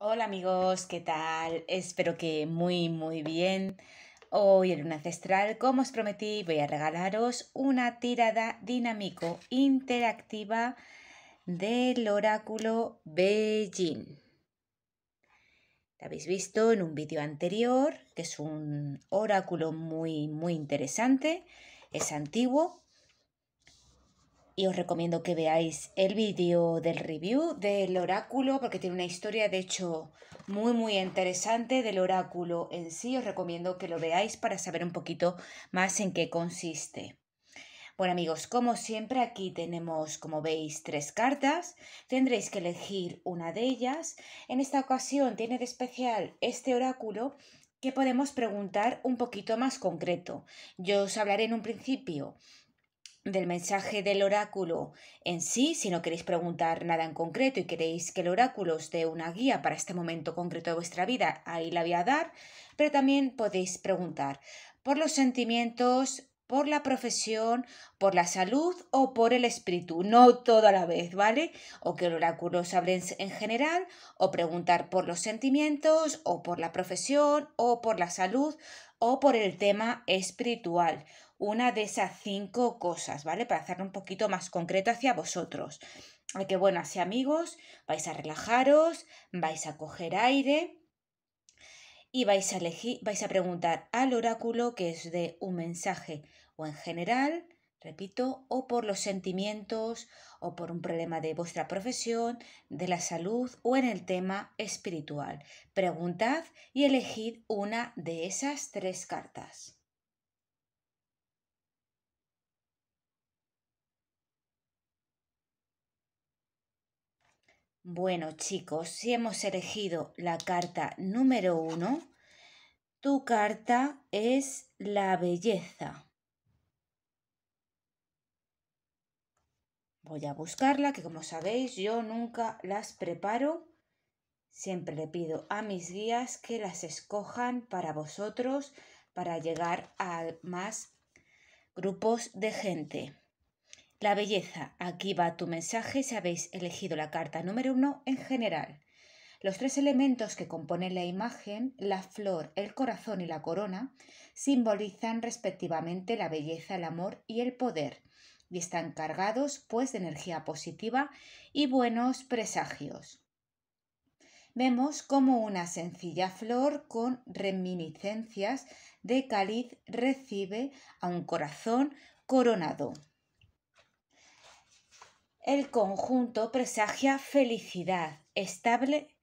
Hola amigos, ¿qué tal? Espero que muy muy bien. Hoy en un Ancestral, como os prometí, voy a regalaros una tirada dinámico interactiva del oráculo Beijing. La habéis visto en un vídeo anterior, que es un oráculo muy muy interesante, es antiguo y os recomiendo que veáis el vídeo del review del oráculo porque tiene una historia de hecho muy muy interesante del oráculo en sí. Os recomiendo que lo veáis para saber un poquito más en qué consiste. Bueno amigos, como siempre aquí tenemos, como veis, tres cartas. Tendréis que elegir una de ellas. En esta ocasión tiene de especial este oráculo que podemos preguntar un poquito más concreto. Yo os hablaré en un principio del mensaje del oráculo en sí, si no queréis preguntar nada en concreto y queréis que el oráculo os dé una guía para este momento concreto de vuestra vida, ahí la voy a dar, pero también podéis preguntar por los sentimientos, por la profesión, por la salud o por el espíritu, no todo a la vez, ¿vale? O que el oráculo os hable en general, o preguntar por los sentimientos, o por la profesión, o por la salud, o por el tema espiritual una de esas cinco cosas, ¿vale? Para hacerlo un poquito más concreto hacia vosotros. A que, bueno, así amigos, vais a relajaros, vais a coger aire y vais a, elegir, vais a preguntar al oráculo que es de un mensaje o en general, repito, o por los sentimientos o por un problema de vuestra profesión, de la salud o en el tema espiritual. Preguntad y elegid una de esas tres cartas. Bueno chicos, si hemos elegido la carta número uno, tu carta es la belleza. Voy a buscarla, que como sabéis yo nunca las preparo. Siempre le pido a mis guías que las escojan para vosotros, para llegar a más grupos de gente. La belleza. Aquí va tu mensaje si habéis elegido la carta número uno en general. Los tres elementos que componen la imagen, la flor, el corazón y la corona, simbolizan respectivamente la belleza, el amor y el poder, y están cargados pues de energía positiva y buenos presagios. Vemos como una sencilla flor con reminiscencias de cáliz recibe a un corazón coronado. El conjunto presagia felicidad estable,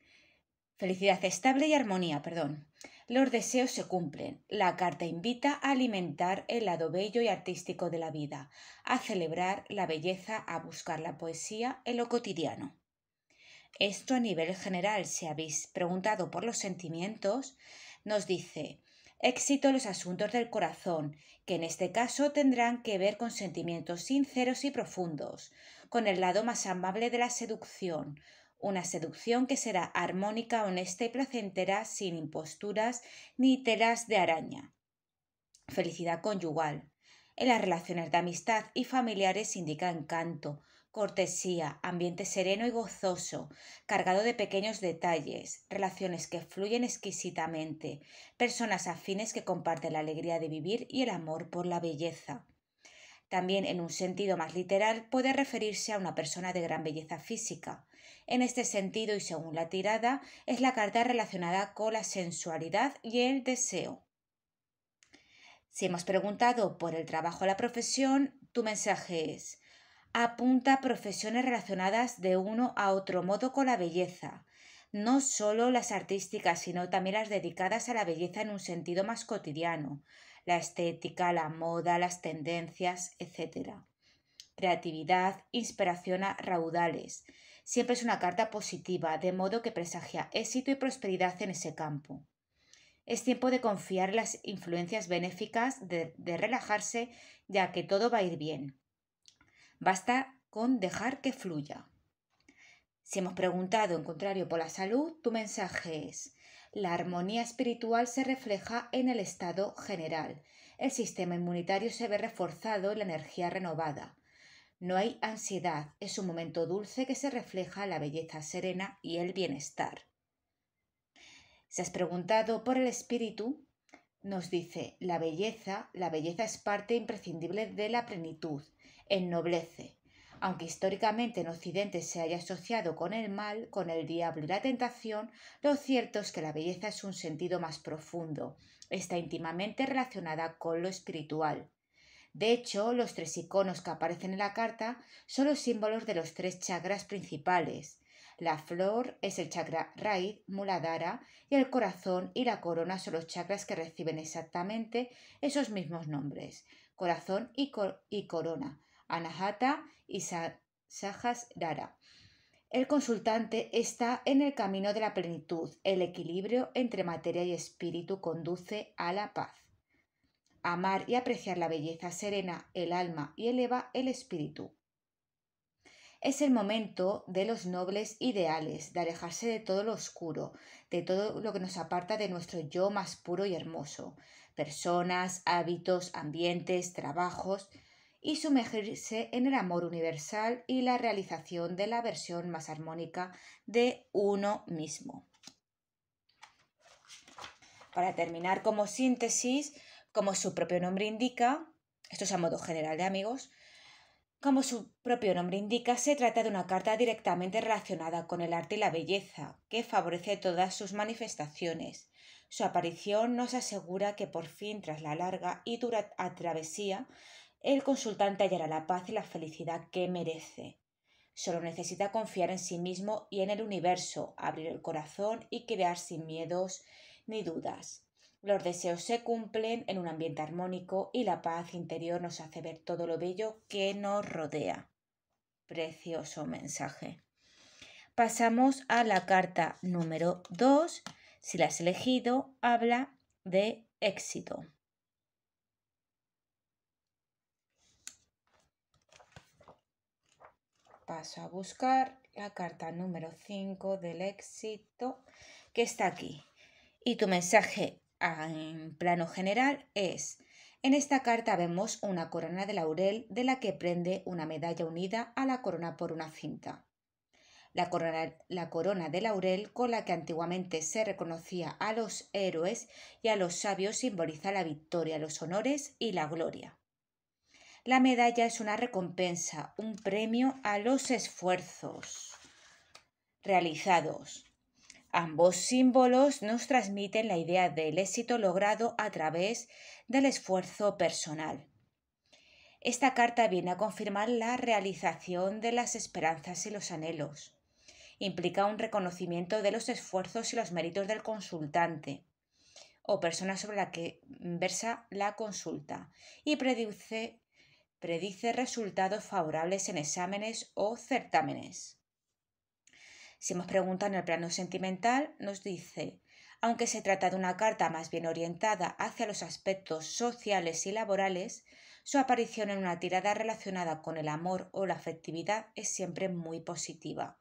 felicidad estable y armonía, perdón. Los deseos se cumplen. La carta invita a alimentar el lado bello y artístico de la vida, a celebrar la belleza, a buscar la poesía en lo cotidiano. Esto a nivel general, si habéis preguntado por los sentimientos, nos dice éxito los asuntos del corazón, que en este caso tendrán que ver con sentimientos sinceros y profundos, con el lado más amable de la seducción, una seducción que será armónica, honesta y placentera, sin imposturas ni telas de araña. Felicidad conyugal. En las relaciones de amistad y familiares indica encanto, cortesía, ambiente sereno y gozoso, cargado de pequeños detalles, relaciones que fluyen exquisitamente, personas afines que comparten la alegría de vivir y el amor por la belleza. También en un sentido más literal puede referirse a una persona de gran belleza física. En este sentido y según la tirada, es la carta relacionada con la sensualidad y el deseo. Si hemos preguntado por el trabajo o la profesión, tu mensaje es apunta profesiones relacionadas de uno a otro modo con la belleza, no solo las artísticas, sino también las dedicadas a la belleza en un sentido más cotidiano, la estética, la moda, las tendencias, etc. Creatividad, inspiración a raudales. Siempre es una carta positiva, de modo que presagia éxito y prosperidad en ese campo. Es tiempo de confiar en las influencias benéficas, de, relajarse, ya que todo va a ir bien. Basta con dejar que fluya. Si hemos preguntado en contrario por la salud, tu mensaje es, la armonía espiritual se refleja en el estado general. El sistema inmunitario se ve reforzado y la energía renovada. No hay ansiedad, es un momento dulce que se refleja la belleza serena y el bienestar. ¿Se has preguntado por el espíritu? Nos dice, la belleza, la belleza es parte imprescindible de la plenitud, ennoblece, aunque históricamente en Occidente se haya asociado con el mal, con el diablo y la tentación, lo cierto es que la belleza es un sentido más profundo, está íntimamente relacionada con lo espiritual. De hecho, los tres iconos que aparecen en la carta son los símbolos de los tres chakras principales. La flor es el chakra raíz, muladhara, y el corazón y la corona son los chakras que reciben exactamente esos mismos nombres, corazón y, y corona, Anahata y Sajas Dara. El consultante está en el camino de la plenitud. El equilibrio entre materia y espíritu conduce a la paz. Amar y apreciar la belleza serena el alma y eleva el espíritu. Es el momento de los nobles ideales, de alejarse de todo lo oscuro, de todo lo que nos aparta de nuestro yo más puro y hermoso. Personas, hábitos, ambientes, trabajos, y sumergirse en el amor universal y la realización de la versión más armónica de uno mismo. Para terminar como síntesis, como su propio nombre indica, esto es a modo general de amigos, como su propio nombre indica, se trata de una carta directamente relacionada con el arte y la belleza, que favorece todas sus manifestaciones. Su aparición nos asegura que por fin, tras la larga y dura travesía, el consultante hallará la paz y la felicidad que merece. Solo necesita confiar en sí mismo y en el universo, abrir el corazón y crear sin miedos ni dudas. Los deseos se cumplen en un ambiente armónico y la paz interior nos hace ver todo lo bello que nos rodea. Precioso mensaje. Pasamos a la carta número 2. Si la has elegido, habla de éxito. paso a buscar la carta número 5 del éxito que está aquí. Y tu mensaje ah, en plano general es, en esta carta vemos una corona de laurel de la que prende una medalla unida a la corona por una cinta. La corona, la corona de laurel con la que antiguamente se reconocía a los héroes y a los sabios simboliza la victoria, los honores y la gloria. La medalla es una recompensa, un premio a los esfuerzos realizados. Ambos símbolos nos transmiten la idea del éxito logrado a través del esfuerzo personal. Esta carta viene a confirmar la realización de las esperanzas y los anhelos. Implica un reconocimiento de los esfuerzos y los méritos del consultante o persona sobre la que versa la consulta y predice predice resultados favorables en exámenes o certámenes. Si nos preguntan en el plano sentimental, nos dice, aunque se trata de una carta más bien orientada hacia los aspectos sociales y laborales, su aparición en una tirada relacionada con el amor o la afectividad es siempre muy positiva.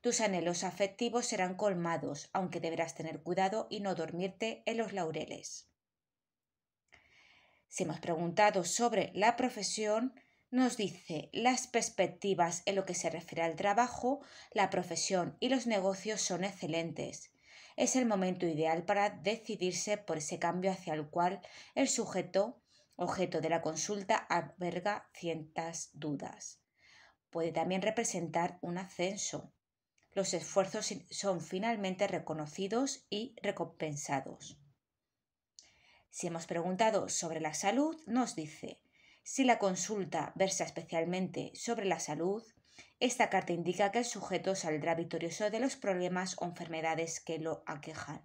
Tus anhelos afectivos serán colmados, aunque deberás tener cuidado y no dormirte en los laureles. Si hemos preguntado sobre la profesión, nos dice las perspectivas en lo que se refiere al trabajo, la profesión y los negocios son excelentes. Es el momento ideal para decidirse por ese cambio hacia el cual el sujeto, objeto de la consulta, alberga ciertas dudas. Puede también representar un ascenso. Los esfuerzos son finalmente reconocidos y recompensados. Si hemos preguntado sobre la salud, nos dice, si la consulta versa especialmente sobre la salud, esta carta indica que el sujeto saldrá victorioso de los problemas o enfermedades que lo aquejan.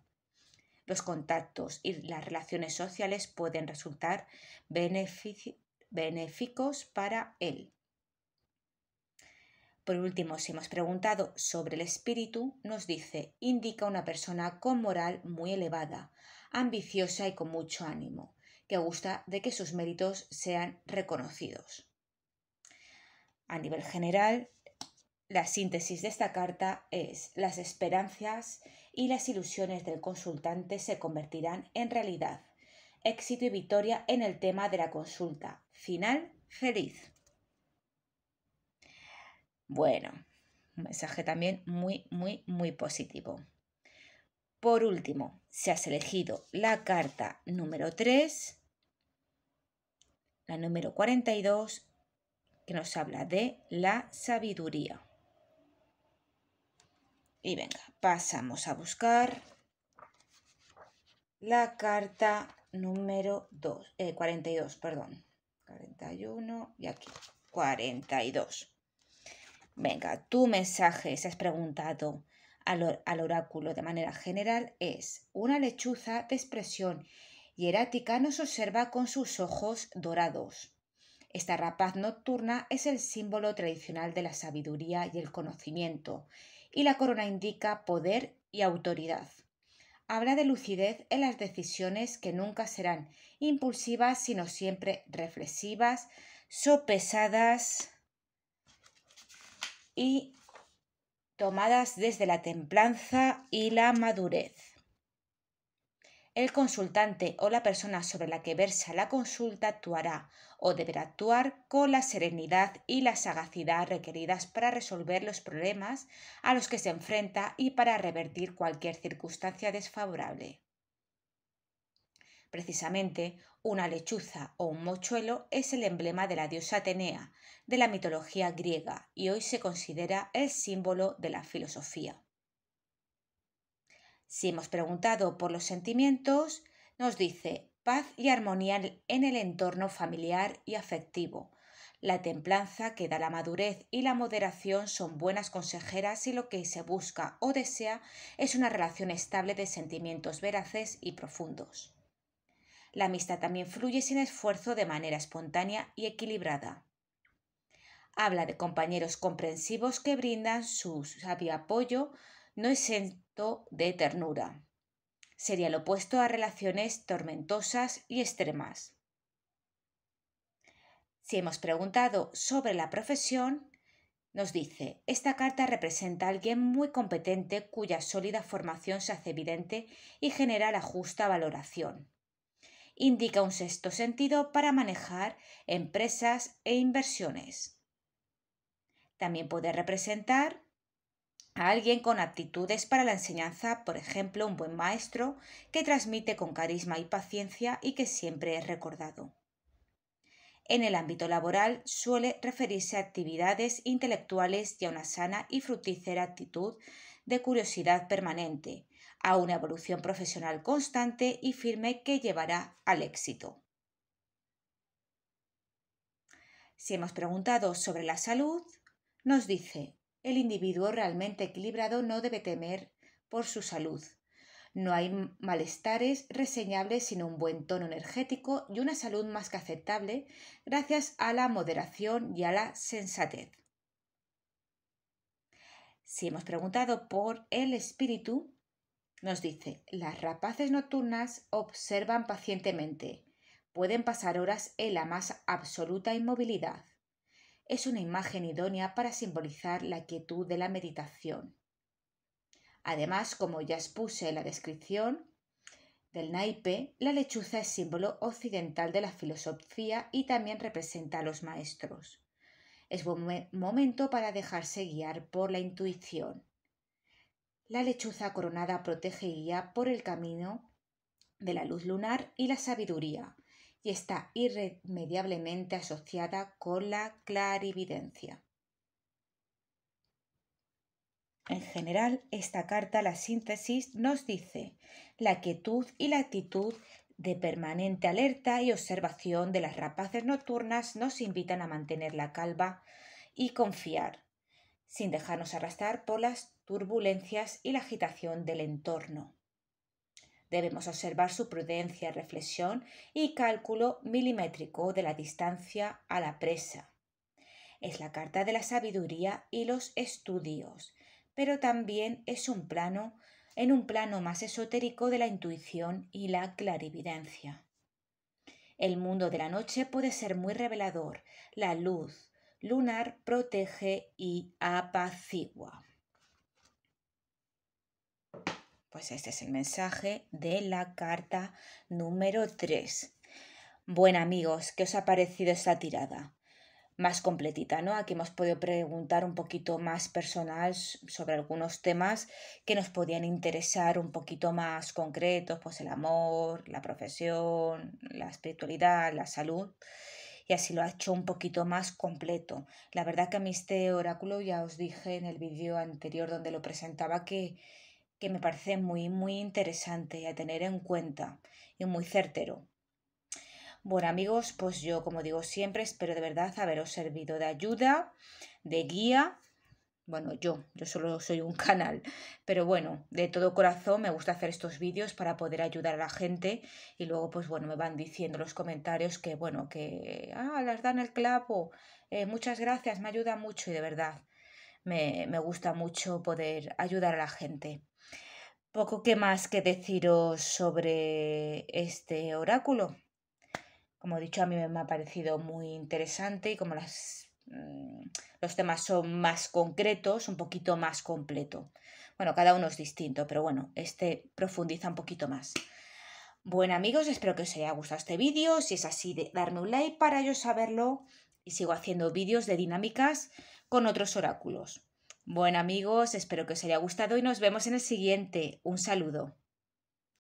Los contactos y las relaciones sociales pueden resultar benéficos para él. Por último, si hemos preguntado sobre el espíritu, nos dice, indica una persona con moral muy elevada, ambiciosa y con mucho ánimo, que gusta de que sus méritos sean reconocidos. A nivel general, la síntesis de esta carta es las esperanzas y las ilusiones del consultante se convertirán en realidad. Éxito y victoria en el tema de la consulta. Final feliz. Bueno, un mensaje también muy, muy, muy positivo. Por último, se has elegido la carta número 3, la número 42, que nos habla de la sabiduría. Y venga, pasamos a buscar la carta número 2, 42, eh, perdón. 41 y aquí, 42. Venga, tu mensaje, si has preguntado al, al oráculo de manera general, es una lechuza de expresión hierática nos observa con sus ojos dorados. Esta rapaz nocturna es el símbolo tradicional de la sabiduría y el conocimiento, y la corona indica poder y autoridad. Habla de lucidez en las decisiones que nunca serán impulsivas, sino siempre reflexivas, sopesadas, y tomadas desde la templanza y la madurez. El consultante o la persona sobre la que versa la consulta actuará o deberá actuar con la serenidad y la sagacidad requeridas para resolver los problemas a los que se enfrenta y para revertir cualquier circunstancia desfavorable. Precisamente, una lechuza o un mochuelo es el emblema de la diosa Atenea de la mitología griega y hoy se considera el símbolo de la filosofía. Si hemos preguntado por los sentimientos, nos dice paz y armonía en el entorno familiar y afectivo. La templanza que da la madurez y la moderación son buenas consejeras y lo que se busca o desea es una relación estable de sentimientos veraces y profundos. La amistad también fluye sin esfuerzo de manera espontánea y equilibrada. Habla de compañeros comprensivos que brindan su sabio apoyo, no exento de ternura. Sería el opuesto a relaciones tormentosas y extremas. Si hemos preguntado sobre la profesión, nos dice, esta carta representa a alguien muy competente cuya sólida formación se hace evidente y genera la justa valoración indica un sexto sentido para manejar empresas e inversiones. También puede representar a alguien con aptitudes para la enseñanza, por ejemplo, un buen maestro que transmite con carisma y paciencia y que siempre es recordado. En el ámbito laboral suele referirse a actividades intelectuales y a una sana y fructífera actitud de curiosidad permanente, a una evolución profesional constante y firme que llevará al éxito. Si hemos preguntado sobre la salud, nos dice, el individuo realmente equilibrado no debe temer por su salud, no hay malestares reseñables sino un buen tono energético y una salud más que aceptable gracias a la moderación y a la sensatez. Si hemos preguntado por el espíritu, nos dice, las rapaces nocturnas observan pacientemente. Pueden pasar horas en la más absoluta inmovilidad. Es una imagen idónea para simbolizar la quietud de la meditación. Además, como ya expuse en la descripción del naipe, la lechuza es símbolo occidental de la filosofía y también representa a los maestros. Es buen momento para dejarse guiar por la intuición. La lechuza coronada protege y guía por el camino de la luz lunar y la sabiduría, y está irremediablemente asociada con la clarividencia. En general, esta carta, la síntesis, nos dice la quietud y la actitud de permanente alerta y observación de las rapaces nocturnas nos invitan a mantener la calma y confiar, sin dejarnos arrastrar por las turbulencias y la agitación del entorno. Debemos observar su prudencia, reflexión y cálculo milimétrico de la distancia a la presa. Es la carta de la sabiduría y los estudios, pero también es un plano en un plano más esotérico de la intuición y la clarividencia. El mundo de la noche puede ser muy revelador. La luz lunar protege y apacigua. Pues este es el mensaje de la carta número 3. Bueno amigos, ¿qué os ha parecido esta tirada? más completita, ¿no? Aquí hemos podido preguntar un poquito más personal sobre algunos temas que nos podían interesar un poquito más concretos, pues el amor, la profesión, la espiritualidad, la salud. Y así lo ha hecho un poquito más completo. La verdad que a mí este oráculo ya os dije en el vídeo anterior donde lo presentaba que, que me parece muy, muy interesante a tener en cuenta y muy certero. Bueno amigos, pues yo como digo siempre, espero de verdad haberos servido de ayuda, de guía. Bueno, yo, yo solo soy un canal, pero bueno, de todo corazón me gusta hacer estos vídeos para poder ayudar a la gente y luego pues bueno, me van diciendo los comentarios que bueno, que, ah, las dan el clavo, eh, muchas gracias, me ayuda mucho y de verdad, me, me gusta mucho poder ayudar a la gente poco que más que deciros sobre este oráculo. Como he dicho, a mí me ha parecido muy interesante y como las, mm, los temas son más concretos, un poquito más completo. Bueno, cada uno es distinto, pero bueno, este profundiza un poquito más. Bueno amigos, espero que os haya gustado este vídeo. Si es así, de darme un like para yo saberlo. Y sigo haciendo vídeos de dinámicas con otros oráculos. Bueno amigos, espero que os haya gustado y nos vemos en el siguiente. Un saludo.